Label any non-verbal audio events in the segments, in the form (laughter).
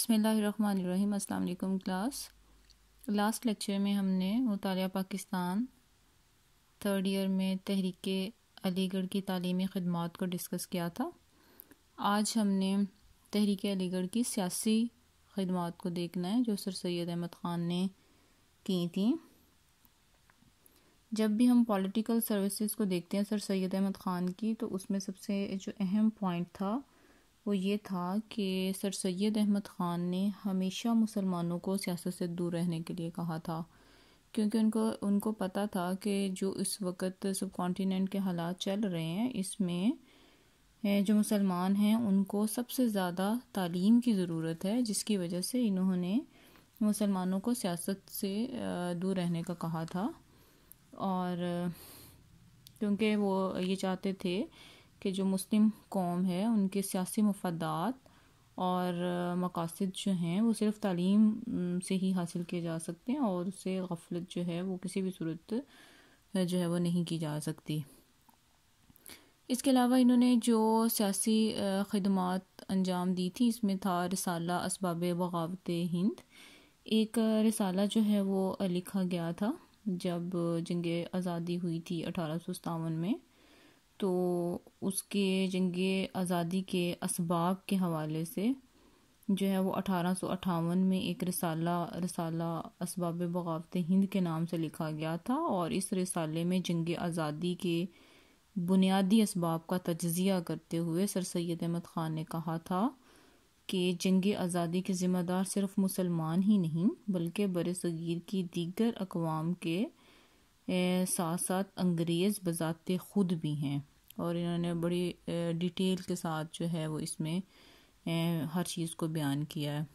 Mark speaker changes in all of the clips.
Speaker 1: बसमिलीम अल्लाम class last lecture में हमने मताल पाकिस्तान थर्ड ईयर में तहरीक अलीगढ़ की तलीमी ख़दमात को डिस्कस किया था आज हमने तहरीक अलीगढ़ की सियासी ख़दमात को देखना है जो सर सैद अहमद ख़ान ने की थी जब भी हम पॉलिटिकल सर्विसेज को देखते हैं सर सैद अहमद ख़ान की तो उसमें सबसे जो अहम पॉइंट था वो ये था कि सर सैद अहमद ख़ान ने हमेशा मुसलमानों को सियासत से दूर रहने के लिए कहा था क्योंकि उनको उनको पता था कि जो इस वक्त सब कॉन्टीनेंट के हालात चल रहे हैं इसमें जो मुसलमान हैं उनको सबसे ज़्यादा तालीम की ज़रूरत है जिसकी वजह से इन्होंने मुसलमानों को सियासत से दूर रहने का कहा था और क्योंकि वो ये चाहते थे कि जो मुस्लिम कौम है उनके सियासी मफादात और मकासद जो हैं वो सिर्फ तालीम से ही हासिल किए जा सकते हैं और उससे गफलत जो है वो किसी भी सूरत जो है वो नहीं की जा सकती इसके अलावा इन्होंने जो सियासी खदमात अंजाम दी थी इसमें था रसाला इसबाब बगावत हिंद एक रसाला जो है वो लिखा गया था जब जंग आज़ादी हुई थी अठारह सौ सतावन में तो उसके जंग आज़ादी के इसबाक के हवाले से जो है वो अठारह में एक रसाला रसाला इसबाब बगावत हिंद के नाम से लिखा गया था और इस रसाले में जंग आज़ादी के बुनियादी इसबाब का तजिया करते हुए सर सैद अहमद ख़ान ने कहा था कि जंग आज़ादी के ज़िम्मेदार सिर्फ मुसलमान ही नहीं बल्कि बर सगीर की दीगर अकवाम के साथ साथ अंग्रेज़ बजाते खुद भी हैं और इन्होंने बड़ी डिटेल के साथ जो है वो इसमें हर चीज़ को बयान किया है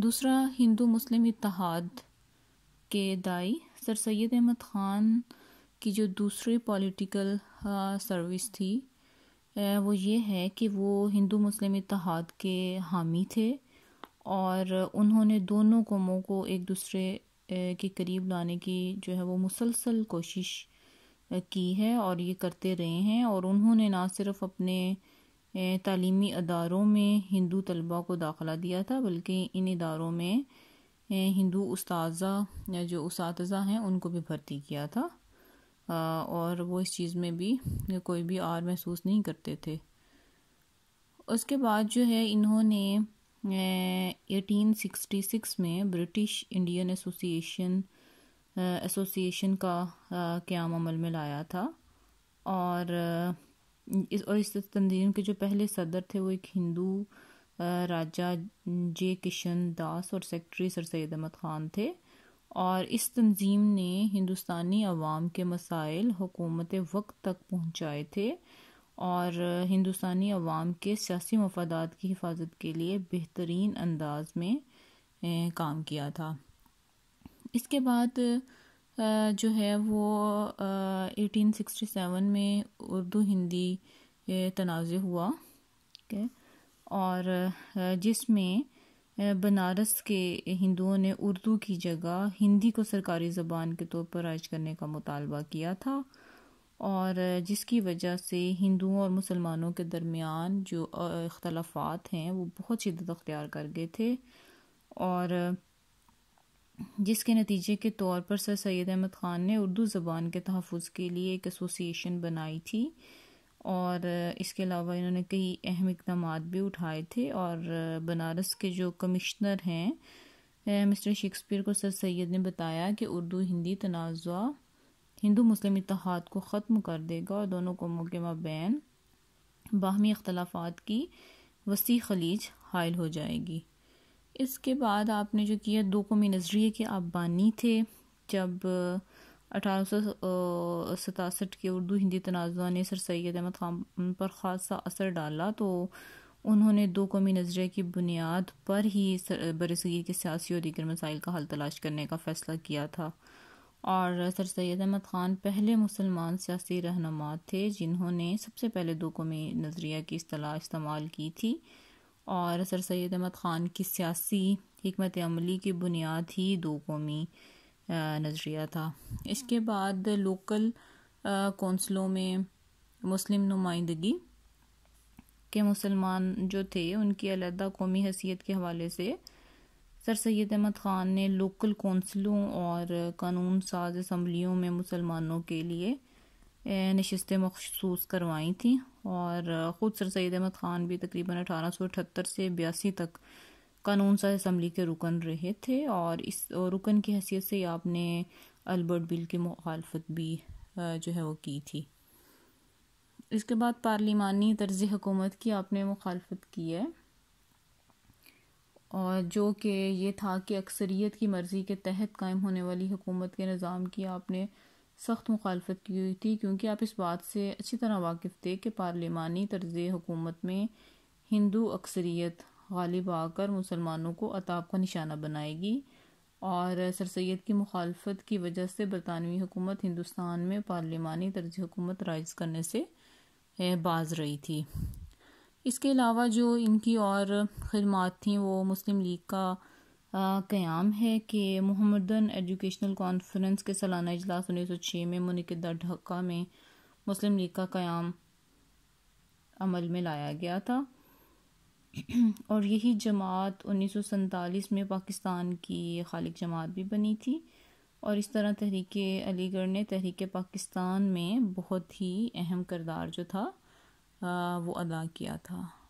Speaker 1: दूसरा हिंदू मुस्लिम इतिहाद के दाई सर सैद अहमद ख़ान की जो दूसरी पॉलिटिकल सर्विस थी वो ये है कि वो हिंदू मुस्लिम इतिहाद के हामी थे और उन्होंने दोनों कौमों को एक दूसरे के करीब लाने की जो है वो मुसलसल कोशिश की है और ये करते रहे हैं और उन्होंने ना सिर्फ अपने तलीमी अदारों में हिंदू तलबा को दाखला दिया था बल्कि इन इदारों में हिंदू उस्ताजा जो उस हैं उनको भी भर्ती किया था और वो इस चीज़ में भी कोई भी आर महसूस नहीं करते थे उसके बाद जो है इन्होंने एटीन सिक्सटी सिक्स में ब्रिटिश इंडियन एसोसिएशन एसोसिएशन का क्याम अमल में लाया था और इस और इस तंजीम के जो पहले सदर थे वो एक हिंदू राजा जे किशन दास और सेक्रेटरी सर सैद अहमद ख़ान थे और इस तंजीम ने हिंदुस्तानी अवाम के मसाइल हुकूमत वक्त तक पहुँचाए थे और हिंदुस्तानी अवाम के सियासी मफादात की हिफाजत के लिए बेहतरीन अंदाज में काम किया था इसके बाद जो है वो 1867 में उर्दू हिंदी तनाज़ हुआ के और जिसमें बनारस के हिंदुओं ने उर्दू की जगह हिंदी को सरकारी ज़बान के तौर पर राज करने का मुतालबा किया था और जिसकी वजह से हिंदुओं और मुसलमानों के दरमियान जो अख्तलाफात हैं वो बहुत शिदत अख्तियार कर गए थे और जिसके नतीजे के तौर पर सर सैद अहमद ख़ान ने उर्दू ज़बान के तहफ़ के लिए एक एसोसिएशन बनाई थी और इसके अलावा इन्होंने कई अहम इकदाम भी उठाए थे और बनारस के जो कमिश्नर हैं मिस्टर शेक्सपियर को सर सैद ने बताया कि उर्दू हिंदी तनाज़ हिंदू मुस्लिम इतिहाद को ख़त्म कर देगा और दोनों कौमों के मबैन बाहमी अख्तलाफात की वसी खलीज हायल हो जाएगी इसके बाद आपने जो किया दो कौमी नजरिए के आप बानी थे जब अठारह सौ सतासठ के उर्दू हिंदी तनाज़ा ने सर सैद अहमद खान पर ख़ासा असर डाला तो उन्होंने दो कौमी नजरिए की बुनियाद पर ही बरसगी के सियासी और दीगर मसाइल का हल तलाश करने का फ़ैसला किया था और सर सैद अहमद ख़ान पहले मुसलमान सियासी रहनुमा थे जिन्होंने सबसे पहले दो कौमी नजरिया की असलाह इस्तेमाल की थी और सर सैद अहमद ख़ान की सियासी हमत अमली की बुनियाद ही दो कौमी नज़रिया था इसके बाद लोकल कौंसलों में मुस्लिम नुमाइंदगी के मुसलमान जो थे उनकी अलहदा कौमी हैसियत के हवाले से सर सैद अहमद ख़ान ने लोकल कौंसलों और कानून साज असम्बलियों में मुसलमानों के लिए नशस्तें मखसूस करवाई थी और ख़ुद सर सैद अहमद ख़ान भी तकरीबन अठारह सौ अठहत्तर से बयासी तक कानून सा इसम्बली के रुकन रहे थे और इस रुकन की हैसियत से आपने अल्बर्ट बिल की मुखालफत भी जो है वो की थी इसके बाद पार्लिमानी तर्ज हुकूमत की आपने मुखालफत की है और जो कि ये था कि अक्सरियत की मर्ज़ी के तहत कायम होने वाली हुकूमत के निज़ाम की आपने सख्त मुखालफत की थी क्योंकि आप इस बात से अच्छी तरह वाकिफ थे कि पार्लिमानी तर्ज हुकूमत में हिंदू अक्सरीत गालिब आकर मुसलमानों को अताब का निशाना बनाएगी और सर सैद की मुखालफत की वजह से बरतानवी हुकूमत हिंदुस्तान में पार्लिमानी तर्ज हुकूमत राइज करने से बाज रही थी इसके अलावा जो इनकी और खदमात थी वो मुस्लिम लीग का क़्याम है कि मोहम्मदन एजुकेशनल कॉन्फ्रेंस के सालाना इजलास उन्नीस सौ छः में मुनदा ढाका में मुस्लिम लीग का क़्याम अमल में लाया गया था (clears throat) और यही जमात उन्नीस सौ में पाकिस्तान की खालिक जमात भी बनी थी और इस तरह तहरीक अलीगढ़ ने तहरीक पाकिस्तान में बहुत ही अहम करदार जो था वो अदा किया था